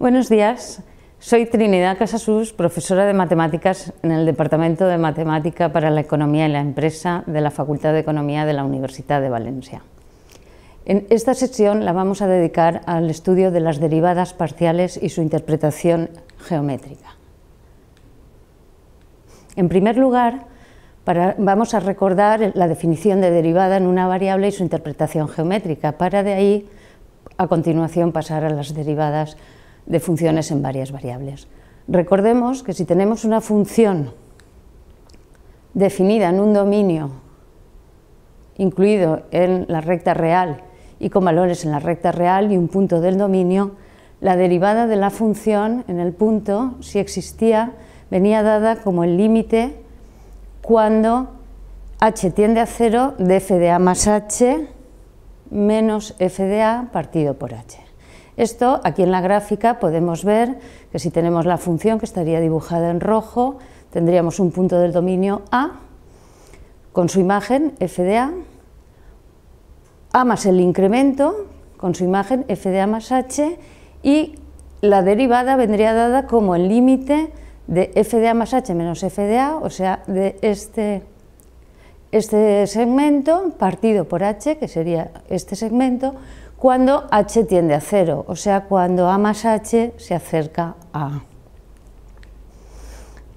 Buenos días. Soy Trinidad Casasus, profesora de matemáticas en el Departamento de Matemática para la Economía y la Empresa de la Facultad de Economía de la Universidad de Valencia. En esta sesión la vamos a dedicar al estudio de las derivadas parciales y su interpretación geométrica. En primer lugar, vamos a recordar la definición de derivada en una variable y su interpretación geométrica, para de ahí a continuación pasar a las derivadas de funciones en varias variables. Recordemos que si tenemos una función definida en un dominio incluido en la recta real y con valores en la recta real y un punto del dominio, la derivada de la función en el punto, si existía, venía dada como el límite cuando h tiende a cero de f de a más h menos f de a partido por h. Esto aquí en la gráfica podemos ver que si tenemos la función que estaría dibujada en rojo, tendríamos un punto del dominio A con su imagen f de A, A más el incremento con su imagen f de A más H y la derivada vendría dada como el límite de f de A más H menos f de A, o sea, de este este segmento partido por h, que sería este segmento, cuando h tiende a cero, o sea, cuando a más h se acerca a a.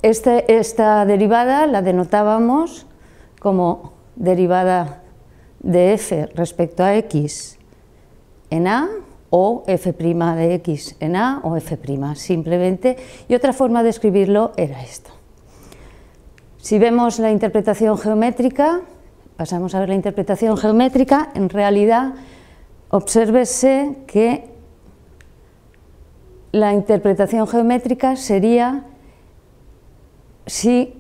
Este, esta derivada la denotábamos como derivada de f respecto a x en a o f' de x en a o f', simplemente, y otra forma de escribirlo era esto. Si vemos la interpretación geométrica, pasamos a ver la interpretación geométrica, en realidad obsérvese que la interpretación geométrica sería si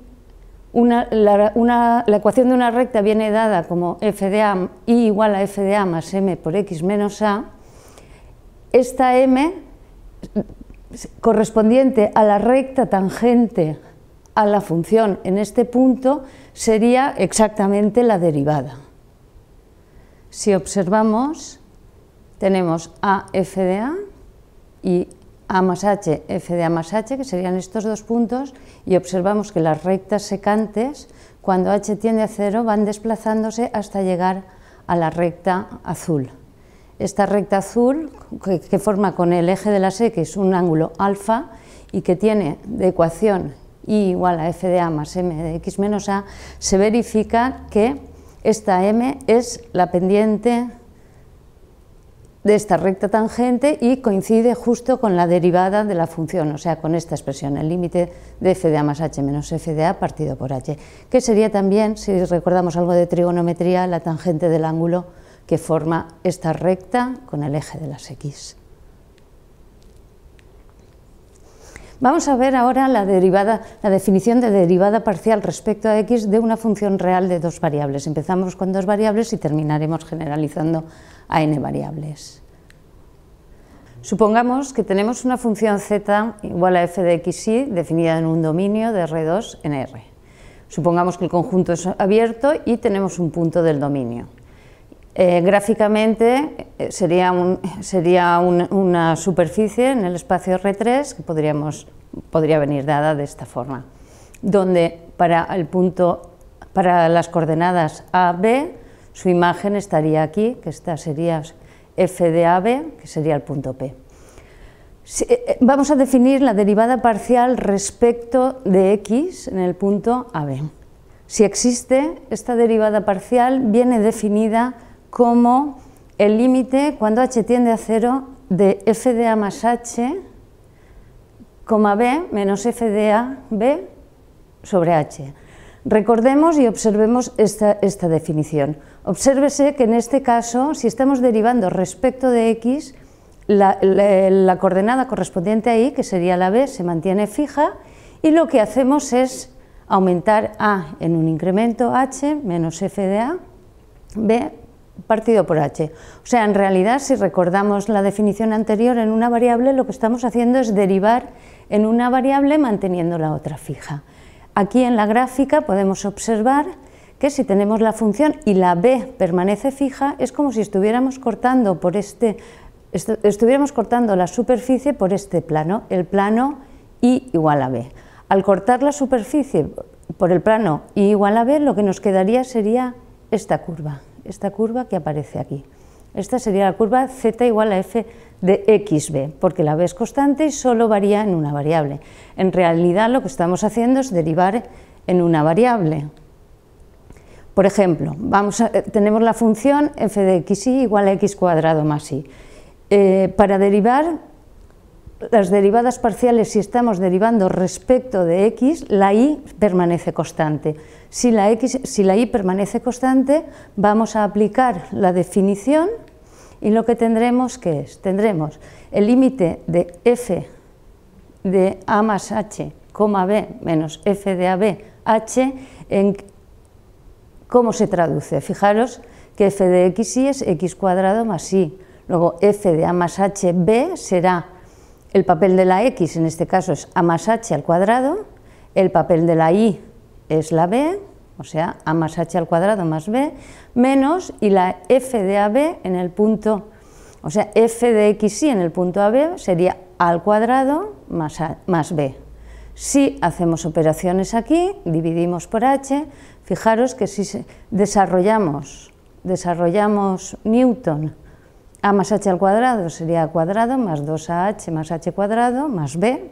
la, ecuación de una recta viene dada como f de a, igual a f de a más m por x menos a, esta m correspondiente a la recta tangente a la función en este punto sería exactamente la derivada. Si observamos, tenemos a f de a y a más h, f de a más h, que serían estos dos puntos, y observamos que las rectas secantes, cuando h tiende a cero, van desplazándose hasta llegar a la recta azul. Esta recta azul, que, forma con el eje de la x, un ángulo alfa, y que tiene de ecuación y igual a f de a más m de x menos a, se verifica que esta m es la pendiente de esta recta tangente y coincide justo con la derivada de la función, o sea, con esta expresión, el límite de f de a más h menos f de a partido por h, que sería también, si recordamos algo de trigonometría, la tangente del ángulo que forma esta recta con el eje de las x. Vamos a ver ahora la, definición de derivada parcial respecto a x de una función real de dos variables. Empezamos con dos variables y terminaremos generalizando a n variables. Supongamos que tenemos una función z igual a f de x y definida en un dominio de R2 en R. Supongamos que el conjunto es abierto y tenemos un punto del dominio. Eh, gráficamente eh, sería, una superficie en el espacio R3 que podría venir dada de esta forma, donde para el punto, para las coordenadas A, B, su imagen estaría aquí, que esta sería F de AB, que sería el punto P. Eh, vamos a definir la derivada parcial respecto de X en el punto AB. Si existe, esta derivada parcial viene definida como el límite cuando h tiende a cero de f de a más h, coma b menos f de a b sobre h. Recordemos y observemos esta, definición. Obsérvese que en este caso, si estamos derivando respecto de x, la, la, coordenada correspondiente a y, que sería la b, se mantiene fija y lo que hacemos es aumentar a en un incremento h menos f de a, b partido por h. O sea, en realidad, si recordamos la definición anterior, en una variable lo que estamos haciendo es derivar en una variable manteniendo la otra fija. Aquí en la gráfica podemos observar que si tenemos la función y la b permanece fija, es como si estuviéramos cortando por este estuviéramos cortando la superficie por este plano, el plano y igual a b. Al cortar la superficie por el plano y igual a b, lo que nos quedaría sería esta curva esta curva que aparece aquí. Esta sería la curva z igual a f de xb, porque la b es constante y solo varía en una variable. En realidad lo que estamos haciendo es derivar en una variable. Por ejemplo, vamos eh, tenemos la función f de xy igual a x cuadrado más y. Eh, para derivar las derivadas parciales, si estamos derivando respecto de x, la y permanece constante. Si la, x, si la y permanece constante, vamos a aplicar la definición y lo que tendremos que es, tendremos el límite de f de a más h, b menos f de ab, h, en cómo se traduce. Fijaros que f de x y es x cuadrado más y. Luego f de a más h, b será el papel de la X en este caso es A más H al cuadrado, el papel de la Y es la B, o sea, A más H al cuadrado más B, menos y la F de AB en el punto, o sea, F de y en el punto AB sería A al cuadrado más, más B. Si hacemos operaciones aquí, dividimos por H, fijaros que si desarrollamos, desarrollamos Newton, a más h al cuadrado sería a cuadrado más 2ah más h cuadrado más b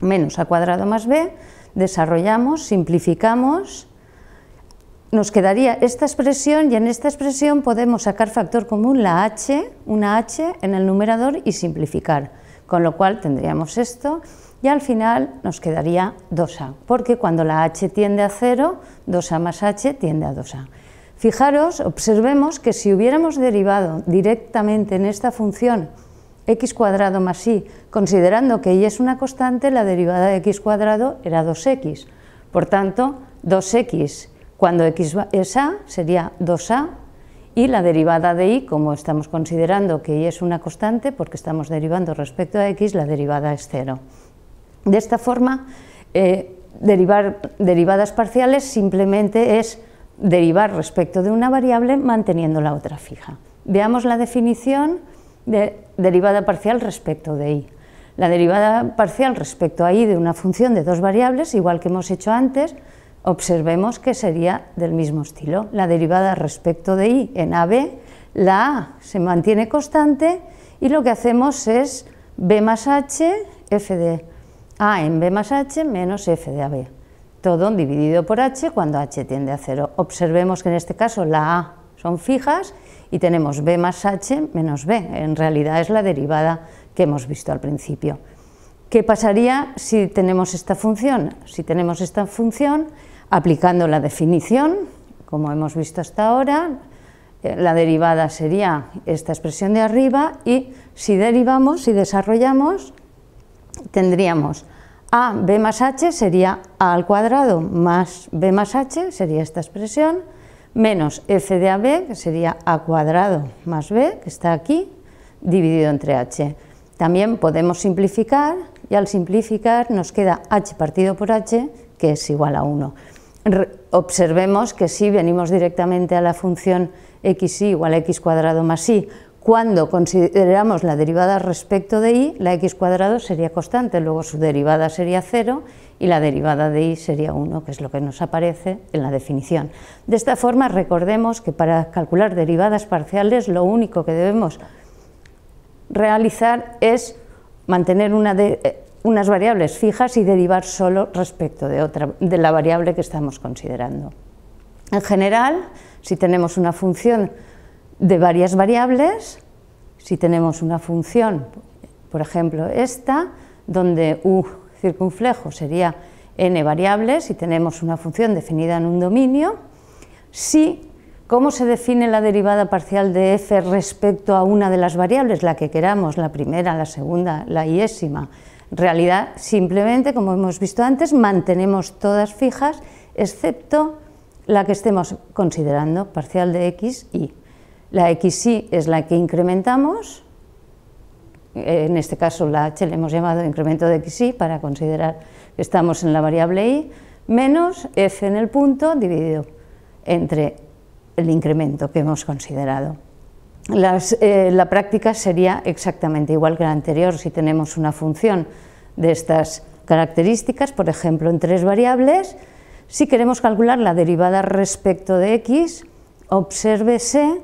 menos a cuadrado más b. Desarrollamos, simplificamos, nos quedaría esta expresión y en esta expresión podemos sacar factor común la h, una h en el numerador y simplificar, con lo cual tendríamos esto y al final nos quedaría 2a, porque cuando la h tiende a 0, 2a más h tiende a 2a. Fijaros, observemos que si hubiéramos derivado directamente en esta función x cuadrado más y, considerando que y es una constante, la derivada de x cuadrado era 2x. Por tanto, 2x cuando x es a sería 2a y la derivada de y, como estamos considerando que y es una constante, porque estamos derivando respecto a x, la derivada es 0. De esta forma, eh, derivar, derivadas parciales simplemente es derivar respecto de una variable manteniendo la otra fija. Veamos la definición de derivada parcial respecto de i. La derivada parcial respecto a i de una función de dos variables, igual que hemos hecho antes, observemos que sería del mismo estilo. La derivada respecto de i en AB, la A se mantiene constante y lo que hacemos es B más H, F de A en B más H menos F de AB todo dividido por h cuando h tiende a 0. Observemos que en este caso la a son fijas y tenemos b más h menos b. En realidad es la derivada que hemos visto al principio. ¿Qué pasaría si tenemos esta función? Si tenemos esta función, aplicando la definición, como hemos visto hasta ahora, eh, la derivada sería esta expresión de arriba y si derivamos, si desarrollamos, tendríamos a, B más H sería A al cuadrado más B más H, sería esta expresión, menos F de AB, que sería A cuadrado más B, que está aquí, dividido entre H. También podemos simplificar y al simplificar nos queda H partido por H, que es igual a 1. Observemos que si venimos directamente a la función xy igual a x cuadrado más y cuando consideramos la derivada respecto de y, la x cuadrado sería constante, luego su derivada sería 0 y la derivada de y sería 1, que es lo que nos aparece en la definición. De esta forma, recordemos que para calcular derivadas parciales lo único que debemos realizar es mantener eh, unas variables fijas y derivar solo respecto de, otra, de la variable que estamos considerando. En general, si tenemos una función de varias variables, si tenemos una función, por ejemplo esta, donde u circunflejo sería n variables, si tenemos una función definida en un dominio, si ¿Cómo se define la derivada parcial de f respecto a una de las variables, la que queramos, la primera, la segunda, la iésima? En realidad, simplemente, como hemos visto antes, mantenemos todas fijas, excepto la que estemos considerando, parcial de x, y. La XY es la que incrementamos, en este caso la H le hemos llamado incremento de XY para considerar que estamos en la variable Y, menos F en el punto dividido entre el incremento que hemos considerado. Eh, la práctica sería exactamente igual que la anterior si tenemos una función de estas características, por ejemplo, en tres variables. Si queremos calcular la derivada respecto de x, obsérvese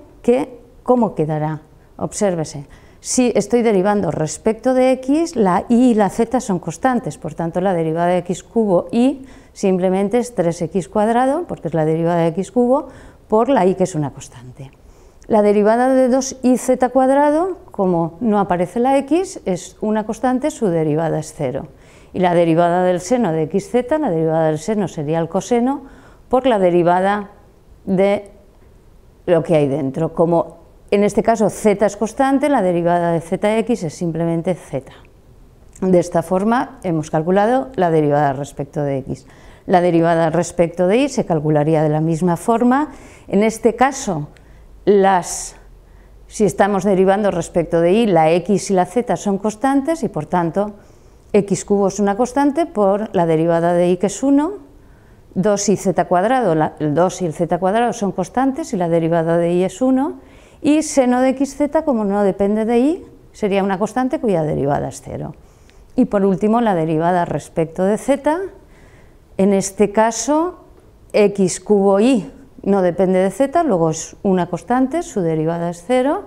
cómo quedará. Obsérvese. Si estoy derivando respecto de x, la y y la z son constantes, por tanto la derivada de x cubo y simplemente es 3x cuadrado, porque es la derivada de x cubo, por la y que es una constante. La derivada de 2 z cuadrado, como no aparece la x, es una constante, su derivada es cero. Y la derivada del seno de xz, la derivada del seno sería el coseno, por la derivada de lo que hay dentro. Como en este caso z es constante, la derivada de zx es simplemente z. De esta forma hemos calculado la derivada respecto de x. La derivada respecto de y se calcularía de la misma forma. En este caso, las, si estamos derivando respecto de y, la x y la z son constantes y por tanto x cubo es una constante por la derivada de y que es 1 2 y z cuadrado, el 2 y el z cuadrado son constantes y la derivada de y es 1, y seno de xz, como no depende de y, sería una constante cuya derivada es 0. Y por último, la derivada respecto de z, en este caso, x cubo y no depende de z, luego es una constante, su derivada es 0,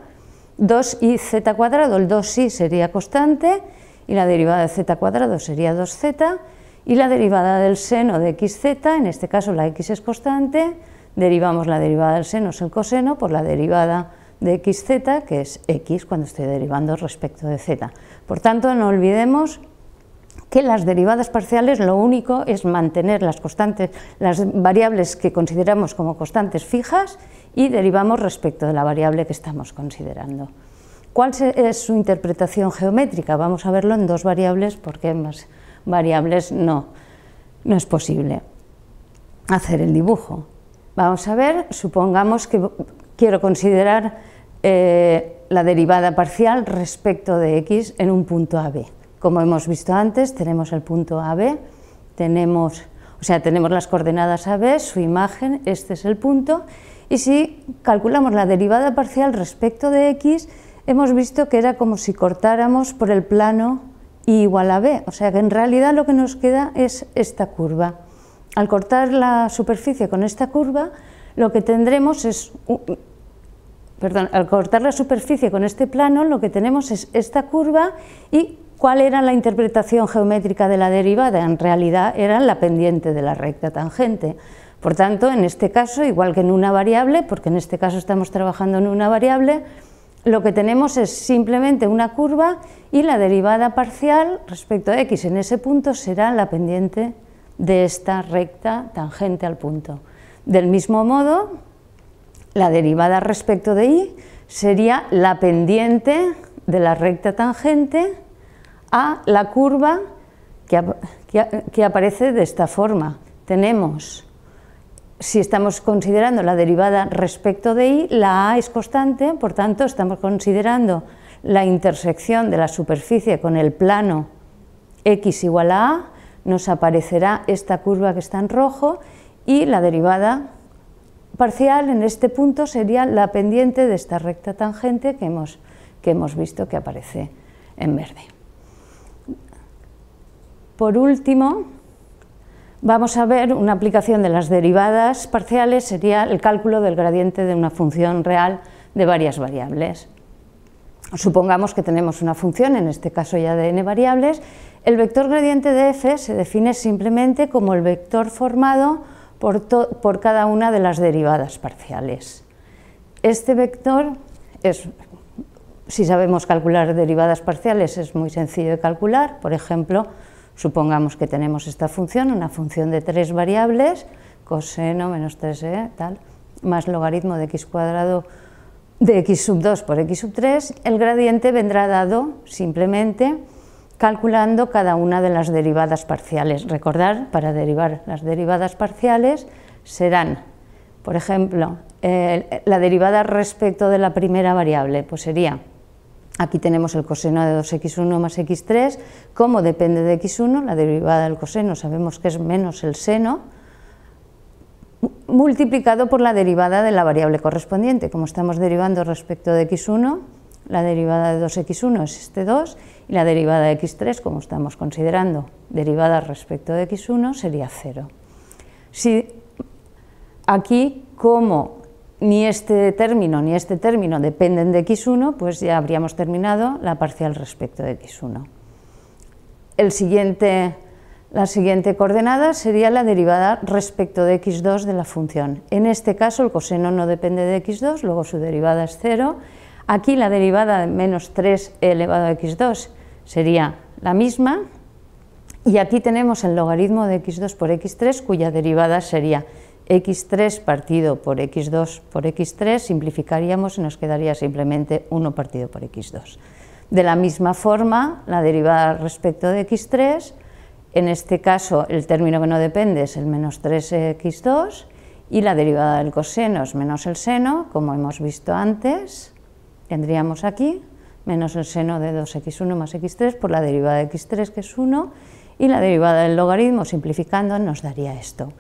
2y z cuadrado, el 2y sería constante, y la derivada de z cuadrado sería 2z, y la derivada del seno de xz, en este caso la x es constante, derivamos la derivada del seno es el coseno por la derivada de xz, que es x cuando estoy derivando respecto de z. Por tanto, no olvidemos que las derivadas parciales lo único es mantener las constantes, las variables que consideramos como constantes fijas y derivamos respecto de la variable que estamos considerando. ¿Cuál es su interpretación geométrica? Vamos a verlo en dos variables porque es más variables no, no es posible hacer el dibujo. Vamos a ver, supongamos que quiero considerar eh, la derivada parcial respecto de x en un punto AB. Como hemos visto antes, tenemos el punto AB, tenemos, o sea, tenemos las coordenadas AB, su imagen, este es el punto, y si calculamos la derivada parcial respecto de x, hemos visto que era como si cortáramos por el plano y igual a b. O sea que en realidad lo que nos queda es esta curva. Al cortar la superficie con esta curva, lo que tendremos es... Perdón, al cortar la superficie con este plano, lo que tenemos es esta curva y cuál era la interpretación geométrica de la derivada. En realidad era la pendiente de la recta tangente. Por tanto, en este caso, igual que en una variable, porque en este caso estamos trabajando en una variable, lo que tenemos es simplemente una curva y la derivada parcial respecto a x en ese punto será la pendiente de esta recta tangente al punto. Del mismo modo, la derivada respecto de y sería la pendiente de la recta tangente a la curva que, aparece de esta forma. Tenemos si estamos considerando la derivada respecto de y, la a es constante, por tanto estamos considerando la intersección de la superficie con el plano x igual a a, nos aparecerá esta curva que está en rojo y la derivada parcial en este punto sería la pendiente de esta recta tangente que hemos, que hemos visto que aparece en verde. Por último, Vamos a ver una aplicación de las derivadas parciales, sería el cálculo del gradiente de una función real de varias variables. Supongamos que tenemos una función, en este caso ya de n variables, el vector gradiente de f se define simplemente como el vector formado por, cada una de las derivadas parciales. Este vector es, si sabemos calcular derivadas parciales, es muy sencillo de calcular, por ejemplo, Supongamos que tenemos esta función, una función de tres variables, coseno menos 3e, tal, más logaritmo de x cuadrado de x sub 2 por x sub 3, el gradiente vendrá dado simplemente calculando cada una de las derivadas parciales. Recordar, para derivar las derivadas parciales serán, por ejemplo, la derivada respecto de la primera variable, pues sería Aquí tenemos el coseno de 2x1 más x3, como depende de x1, la derivada del coseno sabemos que es menos el seno, multiplicado por la derivada de la variable correspondiente. Como estamos derivando respecto de x1, la derivada de 2x1 es este 2 y la derivada de x3, como estamos considerando derivada respecto de x1, sería 0. Si aquí, como ni este término ni este término dependen de x1, pues ya habríamos terminado la parcial respecto de x1. la siguiente coordenada sería la derivada respecto de x2 de la función. En este caso el coseno no depende de x2, luego su derivada es 0. Aquí la derivada de menos 3 e elevado a x2 sería la misma. Y aquí tenemos el logaritmo de x2 por x3 cuya derivada sería x3 partido por x2 por x3, simplificaríamos y nos quedaría simplemente 1 partido por x2. De la misma forma, la derivada respecto de x3, en este caso el término que no depende es el menos 3x2 y la derivada del coseno es menos el seno, como hemos visto antes, tendríamos aquí menos el seno de 2x1 más x3 por la derivada de x3 que es 1 y la derivada del logaritmo simplificando nos daría esto.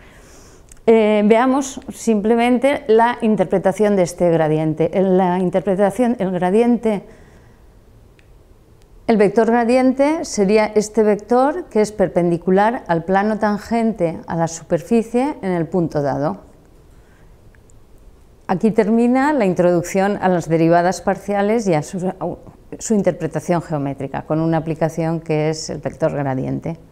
Eh, veamos simplemente la interpretación de este gradiente. la interpretación, el gradiente, el vector gradiente sería este vector que es perpendicular al plano tangente a la superficie en el punto dado. Aquí termina la introducción a las derivadas parciales y a su interpretación geométrica, con una aplicación que es el vector gradiente.